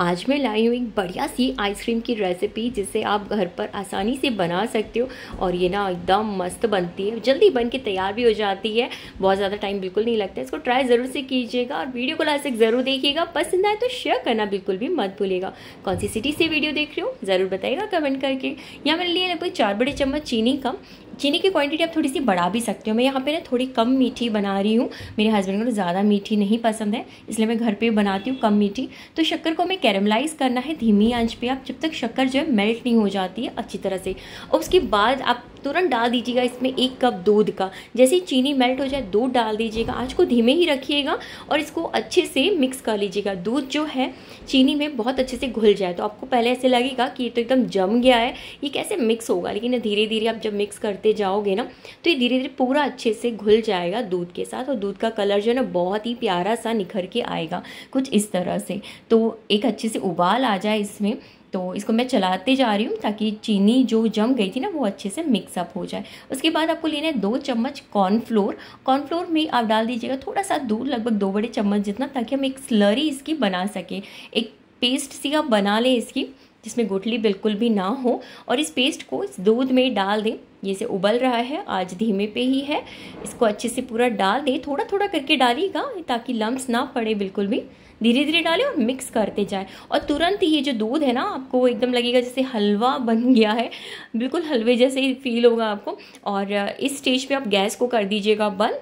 आज मैं लाई हूँ एक बढ़िया सी आइसक्रीम की रेसिपी जिसे आप घर पर आसानी से बना सकते हो और ये ना एकदम मस्त बनती है जल्दी बन के तैयार भी हो जाती है बहुत ज़्यादा टाइम बिल्कुल नहीं लगता इसको ट्राई ज़रूर से कीजिएगा और वीडियो को लास्ट तक ज़रूर देखिएगा पसंद आए तो शेयर करना बिल्कुल भी मत भूलेगा कौन सी सिटी से वीडियो देख रहे हो ज़रूर बताइएगा कमेंट करके या मैंने लिए लगभग चार बड़े चम्मच चीनी का चीनी की क्वांटिटी आप थोड़ी सी बढ़ा भी सकते हो मैं यहाँ पे ना थोड़ी कम मीठी बना रही हूँ मेरे हस्बैंड को तो ज़्यादा मीठी नहीं पसंद है इसलिए मैं घर पे बनाती हूँ कम मीठी तो शक्कर को हमें कैरमलाइज करना है धीमी आंच पे आप जब तक शक्कर जो है मेल्ट नहीं हो जाती है अच्छी तरह से और उसके बाद आप तुरंत डाल दीजिएगा इसमें एक कप दूध का जैसे ही चीनी मेल्ट हो जाए दूध डाल दीजिएगा आँच को धीमे ही रखिएगा और इसको अच्छे से मिक्स कर लीजिएगा दूध जो है चीनी में बहुत अच्छे से घुल जाए तो आपको पहले ऐसे लगेगा कि ये तो एकदम जम गया है ये कैसे मिक्स होगा लेकिन धीरे धीरे आप जब मिक्स करते करते जाओगे ना तो ये धीरे धीरे पूरा अच्छे से घुल जाएगा दूध के साथ और दूध का कलर जो है ना बहुत ही प्यारा सा निखर के आएगा कुछ इस तरह से तो एक अच्छे से उबाल आ जाए इसमें तो इसको मैं चलाते जा रही हूँ ताकि चीनी जो जम गई थी ना वो अच्छे से मिक्सअप हो जाए उसके बाद आपको लेना है दो चम्मच कॉर्नफ्लोर कॉर्नफ्लोर में आप डाल दीजिएगा थोड़ा सा दूध लगभग दो बड़े चम्मच जितना ताकि हम एक स्लरी इसकी बना सकें एक पेस्ट सी आप बना लें इसकी जिसमें गुठली बिल्कुल भी ना हो और इस पेस्ट को इस दूध में डाल दें ये से उबल रहा है आज धीमे पे ही है इसको अच्छे से पूरा डाल दें थोड़ा थोड़ा करके डालिएगा ताकि लम्ब्स ना पड़े बिल्कुल भी धीरे धीरे डालें और मिक्स करते जाएं और तुरंत ये जो दूध है ना आपको एकदम लगेगा जैसे हलवा बन गया है बिल्कुल हलवे जैसे ही फील होगा आपको और इस स्टेज पे आप गैस को कर दीजिएगा बंद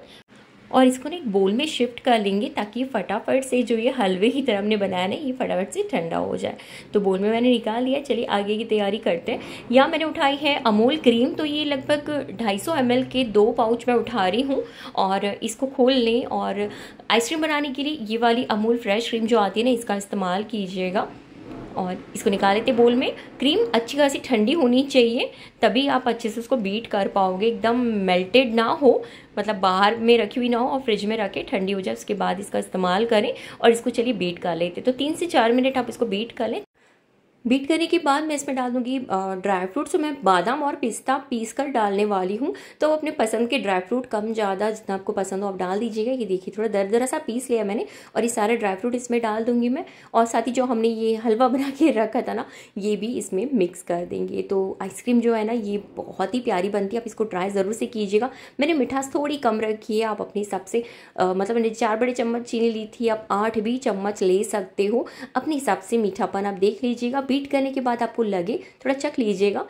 और इसको ना एक बोल में शिफ्ट कर लेंगे ताकि ये फटाफट से जो ये हलवे की तरह हमने बनाया ना ये फटाफट से ठंडा हो जाए तो बोल में मैंने निकाल लिया चलिए आगे की तैयारी करते हैं या मैंने उठाई है अमूल क्रीम तो ये लगभग ढाई सौ के दो पाउच मैं उठा रही हूँ और इसको खोल लें और आइसक्रीम बनाने के लिए ये वाली अमूल फ्रेश क्रीम जो आती है ना इसका इस्तेमाल कीजिएगा और इसको निकाल लेते बोल में क्रीम अच्छी खासी ठंडी होनी चाहिए तभी आप अच्छे से उसको बीट कर पाओगे एकदम मेल्टेड ना हो मतलब बाहर में रखी हुई ना हो और फ्रिज में रखे ठंडी हो जाए उसके बाद इसका इस्तेमाल करें और इसको चलिए बीट कर लेते तो तीन से चार मिनट आप इसको बीट कर लें बीट करने के बाद मैं इसमें डाल दूँगी ड्राई फ्रूट्स मैं बादाम और पिस्ता पीस कर डालने वाली हूँ तो अपने पसंद के ड्राई फ्रूट कम ज़्यादा जितना आपको पसंद हो आप डाल दीजिएगा ये देखिए थोड़ा दर दरा सा पीस लिया मैंने और ये सारा ड्राई फ्रूट इसमें डाल दूँगी मैं और साथ ही जो हमने ये हलवा बना के रखा था ना ये भी इसमें मिक्स कर देंगे तो आइसक्रीम जो है ना ये बहुत ही प्यारी बनती है आप इसको ट्राई ज़रूर से कीजिएगा मैंने मिठास थोड़ी कम रखी है आप अपने हिसाब से मतलब मैंने चार बड़े चम्मच चीनी ली थी आप आठ भी चम्मच ले सकते हो अपने हिसाब से मीठापन आप देख लीजिएगा बीट करने के बाद आपको लगे थोड़ा चख लीजिएगा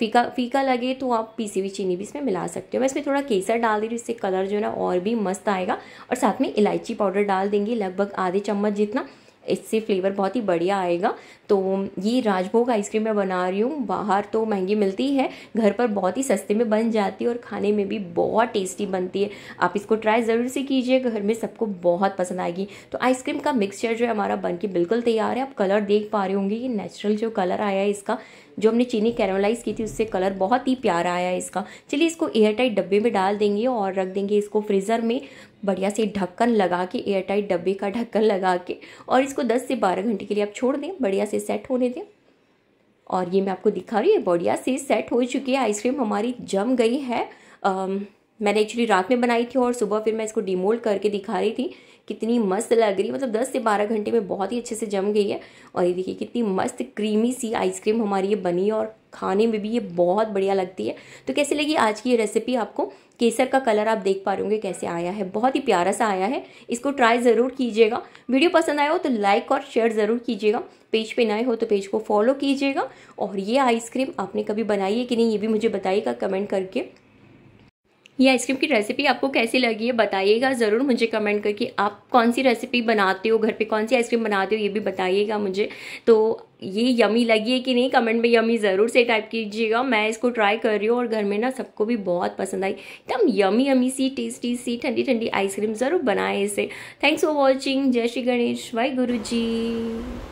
फीका फीका लगे तो आप पीसी हुई चीनी भी इसमें मिला सकते हो मैं इसमें थोड़ा केसर डाल दे रही हूँ इससे कलर जो है ना और भी मस्त आएगा और साथ में इलायची पाउडर डाल देंगे लगभग आधे चम्मच जितना इससे फ्लेवर बहुत ही बढ़िया आएगा तो ये राजभोग आइसक्रीम मैं बना रही हूँ बाहर तो महंगी मिलती है घर पर बहुत ही सस्ते में बन जाती है और खाने में भी बहुत टेस्टी बनती है आप इसको ट्राई ज़रूर से कीजिए घर में सबको बहुत पसंद आएगी तो आइसक्रीम का मिक्सचर जो है हमारा बन के बिल्कुल तैयार है आप कलर देख पा रहे होंगे ये नेचुरल जो कलर आया है इसका जो हमने चीनी कैरमलाइज की थी उससे कलर बहुत ही प्यारा आया है इसका चलिए इसको एयरटाइट डब्बे में डाल देंगे और रख देंगे इसको फ्रीज़र में बढ़िया से ढक्कन लगा के एयरटाइट डब्बे का ढक्कन लगा के और इसको 10 से 12 घंटे के लिए आप छोड़ दें बढ़िया से सेट होने दें और ये मैं आपको दिखा रही है बढ़िया से सेट हो चुकी है आइसक्रीम हमारी जम गई है मैंने एक्चुअली रात में बनाई थी और सुबह फिर मैं इसको डिमोल्ड करके दिखा रही थी कितनी मस्त लग रही मतलब 10 से 12 घंटे में बहुत ही अच्छे से जम गई है और ये देखिए कितनी मस्त क्रीमी सी आइसक्रीम हमारी ये बनी और खाने में भी ये बहुत बढ़िया लगती है तो कैसे लगी आज की ये रेसिपी आपको केसर का कलर आप देख पा रहे होंगे कैसे आया है बहुत ही प्यारा सा आया है इसको ट्राई ज़रूर कीजिएगा वीडियो पसंद आया हो तो लाइक और शेयर ज़रूर कीजिएगा पेज पे नए हो तो पेज को फॉलो कीजिएगा और ये आइसक्रीम आपने कभी बनाई है कि नहीं ये भी मुझे बताइएगा कमेंट करके ये आइसक्रीम की रेसिपी आपको कैसी लगी है बताइएगा ज़रूर मुझे कमेंट करके आप कौन सी रेसिपी बनाते हो घर पे कौन सी आइसक्रीम बनाते हो ये भी बताइएगा मुझे तो ये यमी लगी है कि नहीं कमेंट में यमी ज़रूर से टाइप कीजिएगा मैं इसको ट्राई कर रही हूँ और घर में ना सबको भी बहुत पसंद आई एकदम यमी यमी सी टेस्टी सी ठंडी ठंडी आइसक्रीम ज़रूर बनाए इसे थैंक्स फॉर वॉचिंग जय श्री गणेश वाई गुरु जी